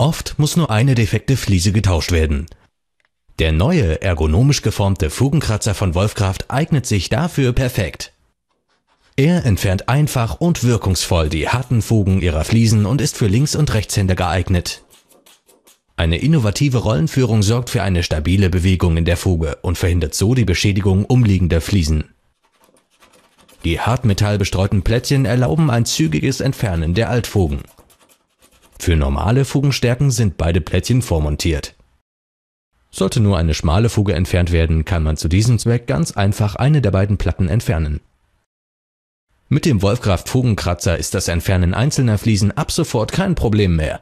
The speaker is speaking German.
Oft muss nur eine defekte Fliese getauscht werden. Der neue, ergonomisch geformte Fugenkratzer von Wolfkraft eignet sich dafür perfekt. Er entfernt einfach und wirkungsvoll die harten Fugen ihrer Fliesen und ist für Links- und Rechtshänder geeignet. Eine innovative Rollenführung sorgt für eine stabile Bewegung in der Fuge und verhindert so die Beschädigung umliegender Fliesen. Die hartmetallbestreuten Plättchen erlauben ein zügiges Entfernen der Altfugen. Für normale Fugenstärken sind beide Plättchen vormontiert. Sollte nur eine schmale Fuge entfernt werden, kann man zu diesem Zweck ganz einfach eine der beiden Platten entfernen. Mit dem Wolfkraft Fugenkratzer ist das Entfernen einzelner Fliesen ab sofort kein Problem mehr.